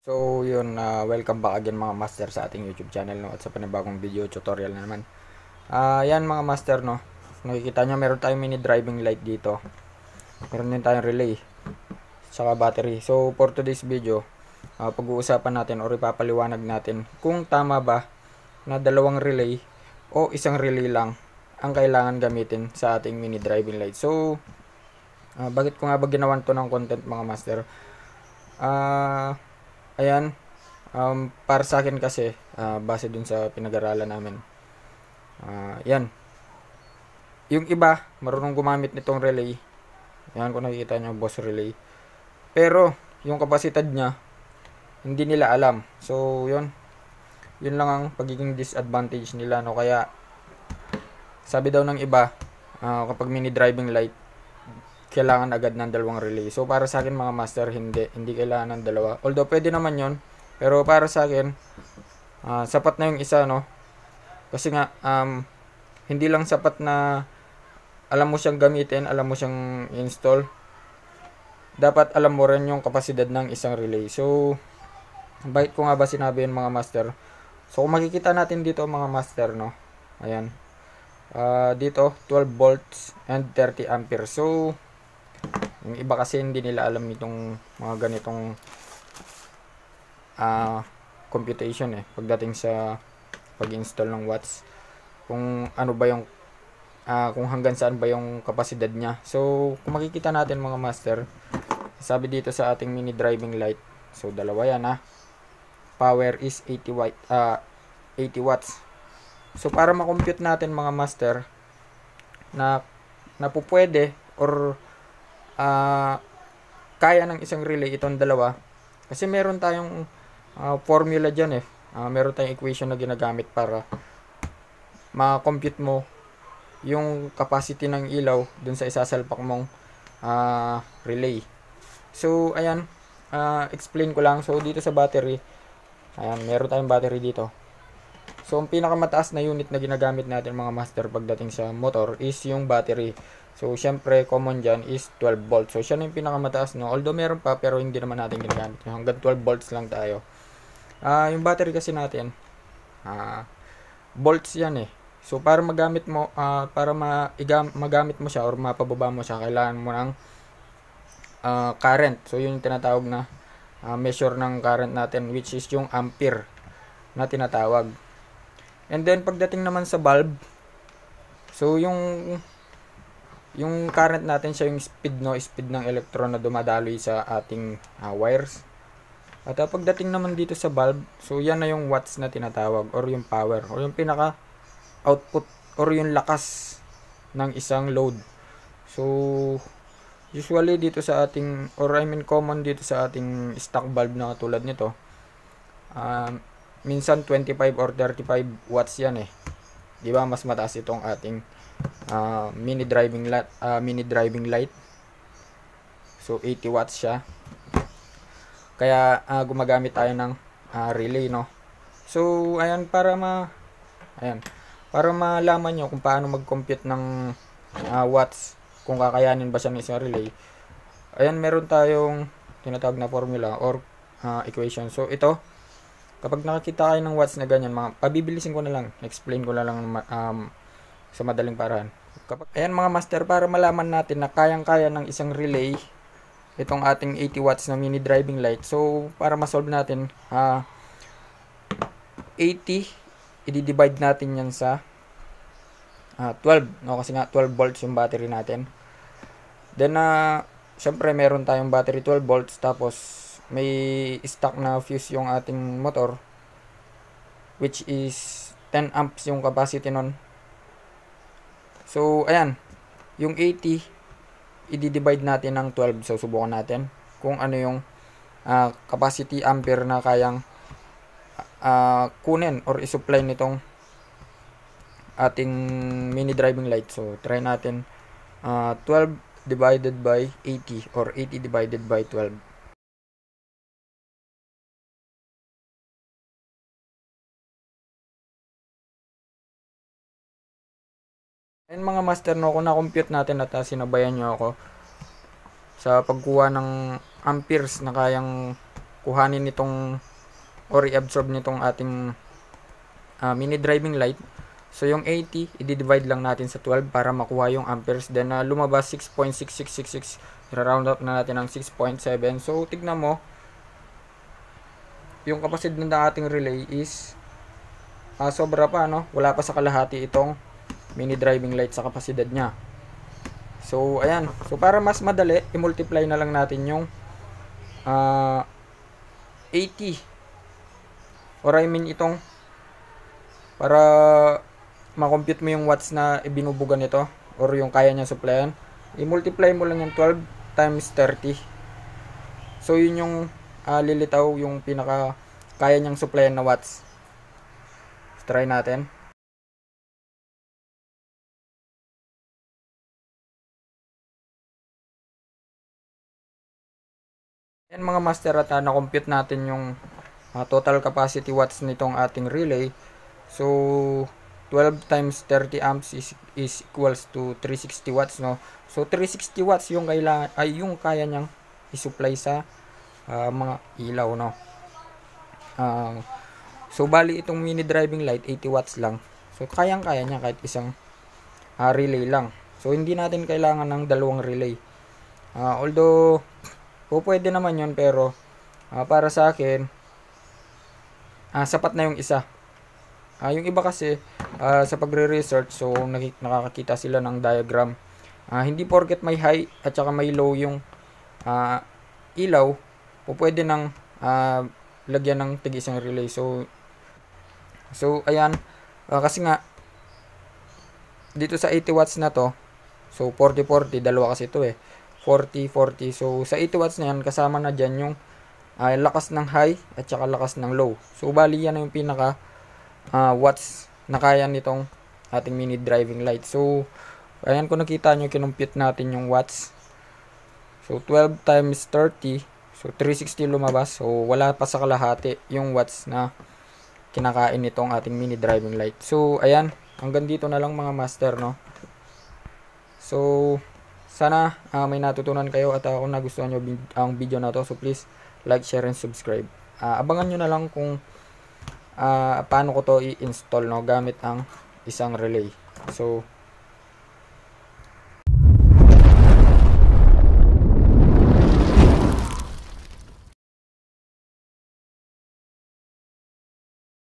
So yun, uh, welcome back again mga master sa ating YouTube channel no? at sa panibagong video tutorial na naman. Uh, yan mga master no, nakikita nyo meron tayong mini driving light dito. Meron din tayong relay, saka battery. So for today's video, uh, pag-uusapan natin o ipapaliwanag natin kung tama ba na dalawang relay o isang relay lang ang kailangan gamitin sa ating mini driving light. So, uh, bakit ko nga ba ginawan to ng content mga master? Ah... Uh, ayan, um, para sa akin kasi, uh, base dun sa pinag-aralan namin, uh, yan, yung iba, marunong gumamit nitong relay, Ayan kung nakikita nyo, boss relay, pero, yung kapasidad niya, hindi nila alam. So, yun, yun lang ang pagiging disadvantage nila, no, kaya, sabi daw ng iba, uh, kapag mini driving light, kailangan agad ng dalawang relay. So para sa akin mga master, hindi hindi kailangan ng dalawa. Although pwede naman 'yon, pero para sa akin uh, sapat na yung isa, no? Kasi nga um, hindi lang sapat na alam mo siyang gamitin, alam mo siyang install. Dapat alam mo rin yung kapasidad ng isang relay. So bakit ko nga ba sinabi yun mga master? So kung makikita natin dito mga master, no? Ayan. Uh, dito 12 volts and 30 ampere. So yung iba kasi hindi nila alam itong mga ganitong uh, computation eh pagdating sa pag-install ng watts kung ano ba yung uh, kung hanggang saan ba yung kapasidad niya. So, kung makikita natin mga master, sabi dito sa ating mini driving light, so dalawa yan ha. Ah. Power is 80 watt, uh, 80 watts. So, para ma-compute natin mga master na napupwede or uh, kaya ng isang relay itong dalawa. Kasi meron tayong uh, formula dyan eh. Uh, meron tayong equation na ginagamit para ma-compute mo yung capacity ng ilaw dun sa isasalpak mong uh, relay. So, ayan. Uh, explain ko lang. So, dito sa battery, ayan, meron tayong battery dito. So, ang pinakamataas na unit na ginagamit natin mga master pagdating sa motor is yung battery. So, syempre, common dyan is 12 volts. So, siya na yung pinakamataas, no? Although, meron pa, pero hindi naman natin ginagamit. Hanggang 12 volts lang tayo. Uh, yung battery kasi natin, uh, ah, volts yan eh. So, para magamit mo, uh, para magamit mo siya or mapababa mo siya, kailangan mo ng uh, current. So, yun yung tinatawag na uh, measure ng current natin, which is yung ampere na tinatawag. And then, pagdating naman sa bulb, so, yung yung current natin siya yung speed no speed ng electron na dumadaloy sa ating uh, wires at uh, pagdating naman dito sa bulb so yan na yung watts na tinatawag or yung power or yung pinaka output or yung lakas ng isang load so usually dito sa ating or I mean common dito sa ating stock bulb na tulad nito um, minsan 25 or 35 watts yan eh di ba mas mataas itong ating uh, mini driving light uh, ah, mini driving light so 80 watts siya kaya uh, gumagamit tayo ng uh, relay no so ayan para ma ayan para malaman nyo kung paano mag-compute ng uh, watts kung kakayanin ba siya ng isang relay ayan meron tayong tinatawag na formula or uh, equation so ito kapag nakakita kayo ng watts na ganyan mga pabibilisin ko na lang explain ko na lang um, sa madaling paraan. Kapag, ayan mga master, para malaman natin na kayang-kaya ng isang relay itong ating 80 watts na mini driving light. So, para ma-solve natin, uh, ah, 80, i-divide natin yan sa uh, ah, 12. No? Kasi nga 12 volts yung battery natin. Then, uh, syempre meron tayong battery 12 volts. Tapos, may stock na fuse yung ating motor. Which is 10 amps yung capacity nun So, ayan. Yung 80, i-divide natin ng 12. So, subukan natin kung ano yung uh, capacity ampere na kayang uh, kunin or isupply nitong ating mini driving light. So, try natin uh, ah, 12 divided by 80 or 80 divided by 12. And mga master, no, kung na-compute natin at uh, sinabayan nyo ako sa pagkuha ng amperes na kayang kuhanin nitong or i-absorb nitong ating uh, mini driving light. So yung 80, i-divide lang natin sa 12 para makuha yung amperes. Then uh, lumabas 6.6666. Round up na natin ng 6.7. So tignan mo, yung kapasidad ng ating relay is uh, sobra pa, no? Wala pa sa kalahati itong mini driving light sa kapasidad niya. So, ayan. So, para mas madali, i-multiply na lang natin yung uh, ah, 80. Or I mean itong para makompute mo yung watts na ibinubuga nito or yung kaya niya supplyan. I-multiply mo lang yung 12 times 30. So, yun yung uh, lilitaw yung pinaka kaya niyang supplyan na watts. Let's try natin. Yan mga master at ah, na-compute natin yung uh, total capacity watts nitong ating relay. So 12 times 30 amps is, is equals to 360 watts no. So 360 watts yung kailangan ay yung kaya niyang i-supply sa uh, mga ilaw no. Uh, so bali itong mini driving light 80 watts lang. So kayang-kaya niya kahit isang uh, relay lang. So hindi natin kailangan ng dalawang relay. Uh, although po, pwede naman yun, pero uh, para sa akin, uh, sapat na yung isa. Uh, yung iba kasi, uh, sa pagre-research, so nakakakita sila ng diagram. Uh, hindi porket may high at saka may low yung uh, ilaw, po pwede nang uh, lagyan ng tig isang relay. So, so ayan, uh, kasi nga, dito sa 80 watts na to, so 40-40, dalawa kasi ito eh. 40, 40. So, sa 8 watts na yan, kasama na dyan yung uh, lakas ng high at saka lakas ng low. So, bali yan yung pinaka uh, watts na kaya nitong ating mini driving light. So, ayan ko nakita nyo, kinumpute natin yung watts. So, 12 times 30. So, 360 lumabas. So, wala pa sa kalahati yung watts na kinakain nitong ating mini driving light. So, ayan. Hanggang dito na lang mga master, no? So, sana uh, may natutunan kayo at uh, kung nagustuhan nyo ang video na to, so please like, share, and subscribe. Uh, abangan nyo na lang kung uh, paano ko to i-install no, gamit ang isang relay. So,